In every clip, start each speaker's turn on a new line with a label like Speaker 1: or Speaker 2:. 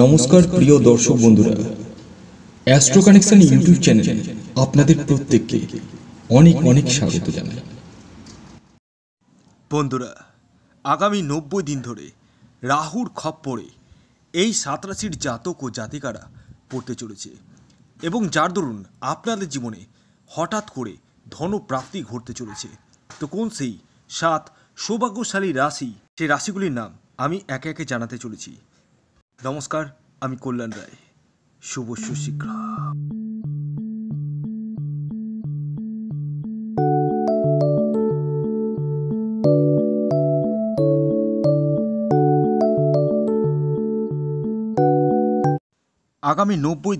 Speaker 1: নমস্কার প্রিয় দর্শক বন্ধুরা অ্যাস্ট্রো কানেকশন ইউটিউব চ্যানেলে আপনাদের প্রত্যেককে অনেক অনেক স্বাগত জানাই বন্ধুরা আগামী নব্বই দিন ধরে রাহুর খপ্পরে এই সাত রাশির জাতক ও জাতিকারা পড়তে চলেছে এবং যার দরুন আপনাদের জীবনে হঠাৎ করে ধনপ্রাপ্তি ঘটতে চলেছে তো কোন সেই সাত সৌভাগ্যশালী রাশি সেই রাশিগুলির নাম আমি একে একে জানাতে চলেছি নমস্কার আমি কল্যাণ রায় শুভ সুশীঘ্র আগামী নব্বই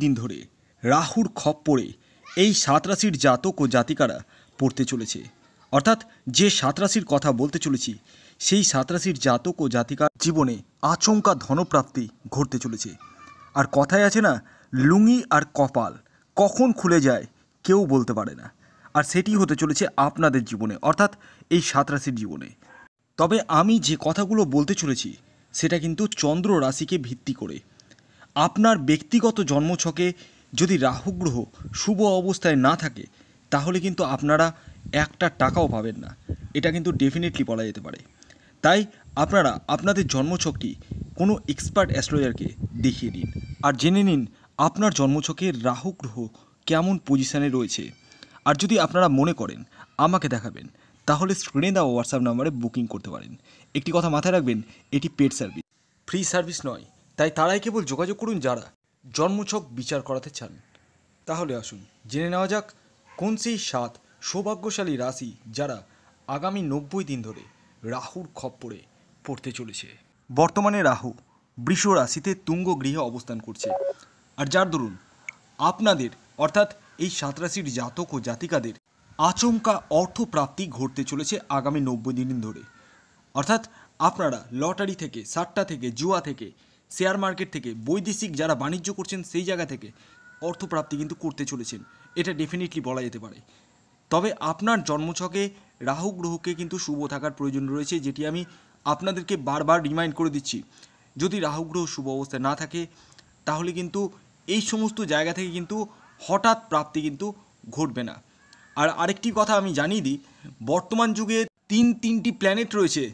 Speaker 1: দিন ধরে রাহুর খপ পড়ে এই সাত রাশির জাতক ও জাতিকারা পড়তে চলেছে অর্থাৎ যে সাত রাশির কথা বলতে চলেছি সেই সাঁতরাশির জাতক ও জাতিকার জীবনে আচমকা ধনপ্রাপ্তি ঘটতে চলেছে আর কথায় আছে না লুঙ্গি আর কপাল কখন খুলে যায় কেউ বলতে পারে না আর সেটি হতে চলেছে আপনাদের জীবনে অর্থাৎ এই সাঁতরাশির জীবনে তবে আমি যে কথাগুলো বলতে চলেছি সেটা কিন্তু চন্দ্র রাশিকে ভিত্তি করে আপনার ব্যক্তিগত জন্মছকে যদি রাহুগ্রহ শুভ অবস্থায় না থাকে তাহলে কিন্তু আপনারা একটা টাকাও পাবেন না এটা কিন্তু ডেফিনেটলি বলা যেতে পারে তাই আপনারা আপনাদের জন্মছকটি কোনো এক্সপার্ট অ্যাস্ট্রোলজারকে দেখিয়ে নিন আর জেনে নিন আপনার জন্মছকের রাহু গ্রহ কেমন পজিশানে রয়েছে আর যদি আপনারা মনে করেন আমাকে দেখাবেন তাহলে স্ক্রিনে দেওয়া হোয়াটসঅ্যাপ নাম্বারে বুকিং করতে পারেন একটি কথা মাথায় রাখবেন এটি পেড সার্ভিস ফ্রি সার্ভিস নয় তাই তারাই কেবল যোগাযোগ করুন যারা জন্মছক বিচার করাতে চান তাহলে আসুন জেনে নেওয়া যাক কোন সেই সাত সৌভাগ্যশালী রাশি যারা আগামী নব্বই দিন ধরে রাহুর খপ্পরে পড়তে চলেছে বর্তমানে রাহু বৃষ রাশিতে তুঙ্গ গৃহে অবস্থান করছে আর যার দরুন আপনাদের অর্থাৎ এই সাত রাশির জাতক ও জাতিকাদের আচমকা অর্থপ্রাপ্তি ঘটতে চলেছে আগামী নব্বই দিন ধরে অর্থাৎ আপনারা লটারি থেকে সাট্টা থেকে জুয়া থেকে শেয়ার মার্কেট থেকে বৈদেশিক যারা বাণিজ্য করছেন সেই জায়গা থেকে অর্থপ্রাপ্তি কিন্তু করতে চলেছেন এটা ডেফিনেটলি বলা যেতে পারে তবে আপনার জন্মছকে রাহু গ্রহকে কিন্তু শুভ থাকার প্রয়োজন রয়েছে যেটি আমি আপনাদেরকে বারবার রিমাইন্ড করে দিচ্ছি যদি রাহু গ্রহ শুভ অবস্থায় না থাকে তাহলে কিন্তু এই সমস্ত জায়গা থেকে কিন্তু হঠাৎ প্রাপ্তি কিন্তু ঘটবে না আর আরেকটি কথা আমি জানিয়ে দিই বর্তমান যুগে তিন তিনটি প্ল্যানেট রয়েছে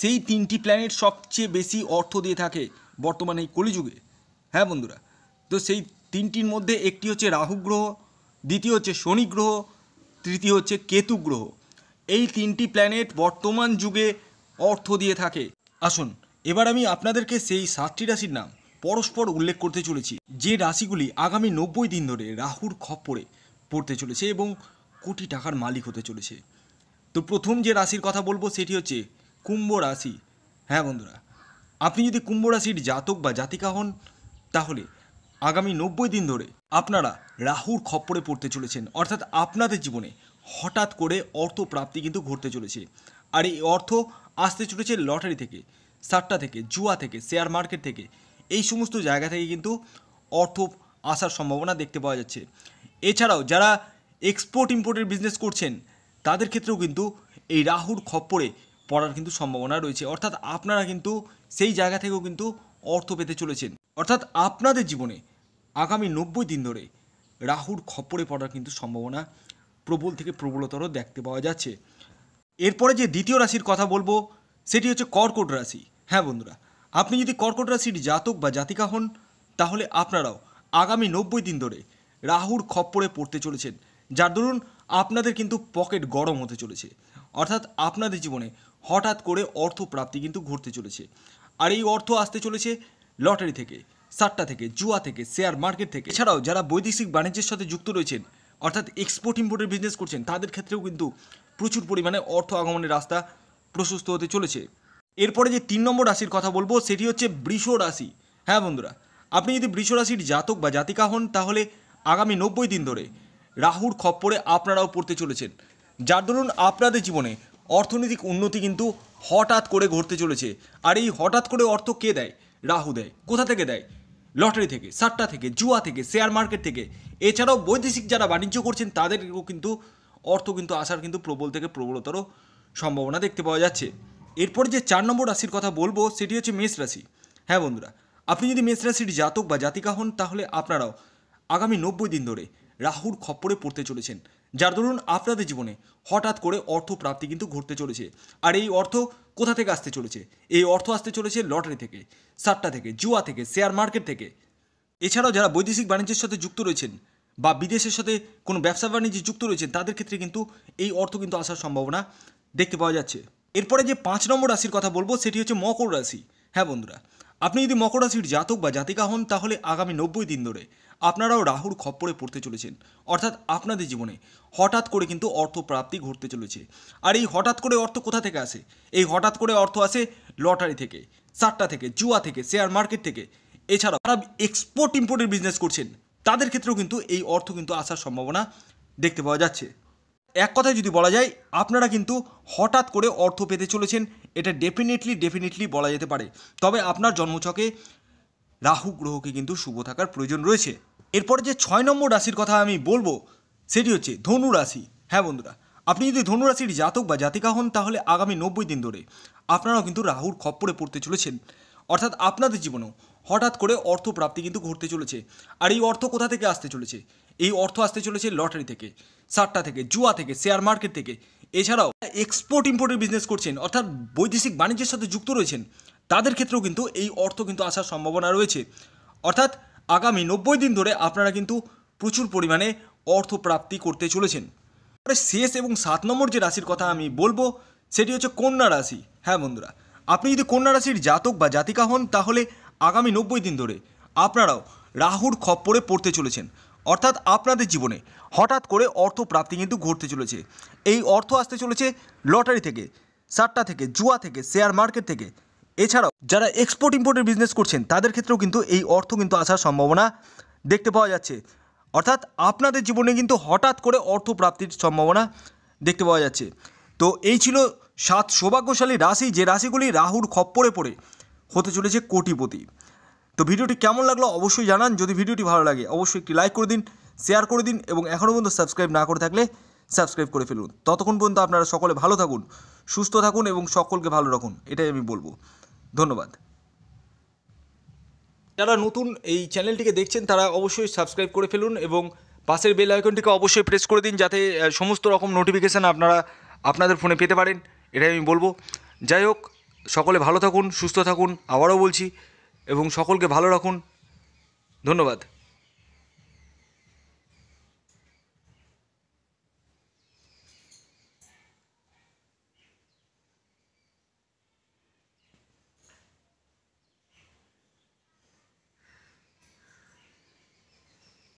Speaker 1: সেই তিনটি প্ল্যানেট সবচেয়ে বেশি অর্থ দিয়ে থাকে বর্তমানে এই কলিযুগে হ্যাঁ বন্ধুরা তো সেই তিনটির মধ্যে একটি হচ্ছে রাহু গ্রহ দ্বিতীয় হচ্ছে শনি গ্রহ তৃতীয় হচ্ছে কেতু গ্রহ এই তিনটি প্ল্যানেট বর্তমান যুগে অর্থ দিয়ে থাকে আসুন এবার আমি আপনাদেরকে সেই সাতটি রাশির নাম পরস্পর উল্লেখ করতে চলেছি যে রাশিগুলি আগামী নব্বই দিন ধরে রাহুর খপ্পরে পড়তে চলেছে এবং কোটি টাকার মালিক হতে চলেছে তো প্রথম যে রাশির কথা বলবো সেটি হচ্ছে কুম্ভ রাশি হ্যাঁ বন্ধুরা আপনি যদি কুম্ভ রাশির জাতক বা জাতিকা হন তাহলে আগামী নব্বই দিন ধরে আপনারা রাহুর খপ্পরে পড়তে চলেছেন অর্থাৎ আপনাদের জীবনে হঠাৎ করে অর্থ প্রাপ্তি কিন্তু ঘটতে চলেছে আর এই অর্থ আসতে চলেছে লটারি থেকে সাট্টা থেকে জুয়া থেকে শেয়ার মার্কেট থেকে এই সমস্ত জায়গা থেকে কিন্তু অর্থ আসার সম্ভাবনা দেখতে পাওয়া যাচ্ছে এছাড়াও যারা এক্সপোর্ট ইম্পোর্টের বিজনেস করছেন তাদের ক্ষেত্রেও কিন্তু এই রাহুর খপ্পরে পড়ার কিন্তু সম্ভাবনা রয়েছে অর্থাৎ আপনারা কিন্তু সেই জায়গা থেকেও কিন্তু অর্থ পেতে চলেছেন অর্থাৎ আপনাদের জীবনে আগামী নব্বই দিন ধরে রাহুর খপ্পরে পড়ার কিন্তু সম্ভাবনা প্রবল থেকে প্রবলতর দেখতে পাওয়া যাচ্ছে এরপরে যে দ্বিতীয় রাশির কথা বলবো সেটি হচ্ছে কর্কট রাশি হ্যাঁ বন্ধুরা আপনি যদি কর্কট রাশির জাতক বা জাতিকা হন তাহলে আপনারাও আগামী নব্বই দিন ধরে রাহুর খপ্পরে পড়তে চলেছেন যার দরুন আপনাদের কিন্তু পকেট গরম হতে চলেছে অর্থাৎ আপনাদের জীবনে হঠাৎ করে অর্থ প্রাপ্তি কিন্তু ঘটতে চলেছে আর এই অর্থ আসতে চলেছে লটারি থেকে সাট্টা থেকে জুয়া থেকে শেয়ার মার্কেট থেকে এছাড়াও যারা বৈদেশিক বাণিজ্যের সাথে যুক্ত রয়েছেন অর্থাৎ এক্সপোর্ট ইম্পোর্টের বিজনেস করছেন তাদের ক্ষেত্রেও কিন্তু প্রচুর পরিমাণে অর্থ আগমনের রাস্তা প্রশস্ত হতে চলেছে এরপরে যে তিন নম্বর রাশির কথা বলবো সেটি হচ্ছে বৃষ রাশি হ্যাঁ বন্ধুরা আপনি যদি বৃষ রাশির জাতক বা জাতিকা হন তাহলে আগামী নব্বই দিন ধরে রাহুর খপ্পরে আপনারাও পড়তে চলেছেন যার দরুন আপনাদের জীবনে অর্থনৈতিক উন্নতি কিন্তু হঠাৎ করে ঘটতে চলেছে আর এই হঠাৎ করে অর্থ কে দেয় রাহু দেয় কোথা থেকে দেয় লটারি থেকে সাট্টা থেকে জুয়া থেকে শেয়ার মার্কেট থেকে এছাড়াও বৈদেশিক যারা বাণিজ্য করছেন তাদেরও কিন্তু অর্থ কিন্তু আসার কিন্তু প্রবল থেকে প্রবলতর সম্ভাবনা দেখতে পাওয়া যাচ্ছে এরপর যে চার নম্বর রাশির কথা বলবো সেটি হচ্ছে মেষ রাশি হ্যাঁ বন্ধুরা আপনি যদি মেষ রাশির জাতক বা জাতিকা হন তাহলে আপনারাও আগামী নব্বই দিন ধরে রাহুর খপ্পরে পড়তে চলেছেন যার দরুন আপনাদের জীবনে হঠাৎ করে অর্থ প্রাপ্তি কিন্তু ঘটতে চলেছে আর এই অর্থ কোথা থেকে আসতে চলেছে এই অর্থ আসতে চলেছে লটারি থেকে সাট্টা থেকে জুয়া থেকে শেয়ার মার্কেট থেকে এছাড়াও যারা বৈদেশিক বাণিজ্যের সাথে যুক্ত রয়েছেন বা বিদেশের সাথে কোনো ব্যবসা বাণিজ্যে যুক্ত রয়েছেন তাদের ক্ষেত্রে কিন্তু এই অর্থ কিন্তু আসার সম্ভাবনা দেখতে পাওয়া যাচ্ছে এরপরে যে পাঁচ নম্বর রাশির কথা বলবো সেটি হচ্ছে মকর রাশি হ্যাঁ বন্ধুরা আপনি যদি মকর রাশির জাতক বা জাতিকা হন তাহলে আগামী নব্বই দিন ধরে আপনারাও রাহুর খপ্পরে পড়তে চলেছেন অর্থাৎ আপনাদের জীবনে হঠাৎ করে কিন্তু অর্থ প্রাপ্তি ঘটতে চলেছে আর এই হঠাৎ করে অর্থ কোথা থেকে আসে এই হঠাৎ করে অর্থ আসে লটারি থেকে সাট্টা থেকে জুয়া থেকে শেয়ার মার্কেট থেকে এছাড়াও যারা এক্সপোর্ট ইম্পোর্টের বিজনেস করছেন তাদের ক্ষেত্রেও কিন্তু এই অর্থ কিন্তু আসার সম্ভাবনা দেখতে পাওয়া যাচ্ছে এক কথায় যদি বলা যায় আপনারা কিন্তু হঠাৎ করে অর্থ পেতে চলেছেন এটা ডেফিনেটলি ডেফিনেটলি বলা যেতে পারে তবে আপনার জন্মছকে রাহু গ্রহকে কিন্তু শুভ থাকার প্রয়োজন রয়েছে এরপরে যে ছয় নম্বর রাশির কথা আমি বলবো সেটি হচ্ছে ধনু রাশি হ্যাঁ বন্ধুরা আপনি যদি ধনুরাশির জাতক বা জাতিকা হন তাহলে আগামী নব্বই দিন ধরে আপনারাও কিন্তু রাহুর খপ্পরে পড়তে চলেছেন অর্থাৎ আপনাদের জীবনেও হঠাৎ করে অর্থপ্রাপ্তি কিন্তু ঘটতে চলেছে আর এই অর্থ কোথা থেকে আসতে চলেছে এই অর্থ আসতে চলেছে লটারি থেকে সাট্টা থেকে জুয়া থেকে শেয়ার মার্কেট থেকে এছাড়াও এক্সপোর্ট ইম্পোর্টের বিজনেস করছেন অর্থাৎ বৈদেশিক বাণিজ্যের সাথে যুক্ত রয়েছেন তাদের ক্ষেত্রেও কিন্তু এই অর্থ কিন্তু আসার সম্ভাবনা রয়েছে অর্থাৎ আগামী নব্বই দিন ধরে আপনারা কিন্তু প্রচুর পরিমাণে অর্থ প্রাপ্তি করতে চলেছেন শেষ এবং সাত নম্বর যে রাশির কথা আমি বলবো সেটি হচ্ছে কন্যা রাশি হ্যাঁ বন্ধুরা আপনি যদি কন্যা রাশির জাতক বা জাতিকা হন তাহলে আগামী নব্বই দিন ধরে আপনারাও রাহুর খপ্পরে পড়তে চলেছেন অর্থাৎ আপনাদের জীবনে হঠাৎ করে অর্থ প্রাপ্তি কিন্তু ঘটতে চলেছে এই অর্থ আসতে চলেছে লটারি থেকে সাট্টা থেকে জুয়া থেকে শেয়ার মার্কেট থেকে এছাড়াও যারা এক্সপোর্ট ইম্পোর্টের বিজনেস করছেন তাদের ক্ষেত্রেও কিন্তু এই অর্থ কিন্তু আসার সম্ভাবনা দেখতে পাওয়া যাচ্ছে অর্থাৎ আপনাদের জীবনে কিন্তু হঠাৎ করে অর্থ প্রাপ্তির সম্ভাবনা দেখতে পাওয়া যাচ্ছে তো এই ছিল সাত সৌভাগ্যশালী রাশি যে রাশিগুলি রাহুর খপ্পরে পড়ে হতে চলেছে কোটিপতি তো ভিডিওটি কেমন লাগলো অবশ্যই জানান যদি ভিডিওটি ভালো লাগে অবশ্যই একটি লাইক করে দিন শেয়ার করে দিন এবং এখনও পর্যন্ত সাবস্ক্রাইব না করে থাকলে সাবস্ক্রাইব করে ফেলুন ততক্ষণ পর্যন্ত আপনারা সকলে ভালো থাকুন সুস্থ থাকুন এবং সকলকে ভালো রাখুন এটাই আমি বলবো ধন্যবাদ যারা নতুন এই চ্যানেলটিকে দেখছেন তারা অবশ্যই সাবস্ক্রাইব করে ফেলুন এবং পাশের বেল আইকনটিকে অবশ্যই প্রেস করে দিন যাতে সমস্ত রকম নোটিফিকেশান আপনারা আপনাদের ফোনে পেতে পারেন এটাই আমি বলবো যাই হোক সকলে ভালো থাকুন সুস্থ থাকুন আবারও বলছি এবং সকলকে ভালো রাখুন ধন্যবাদ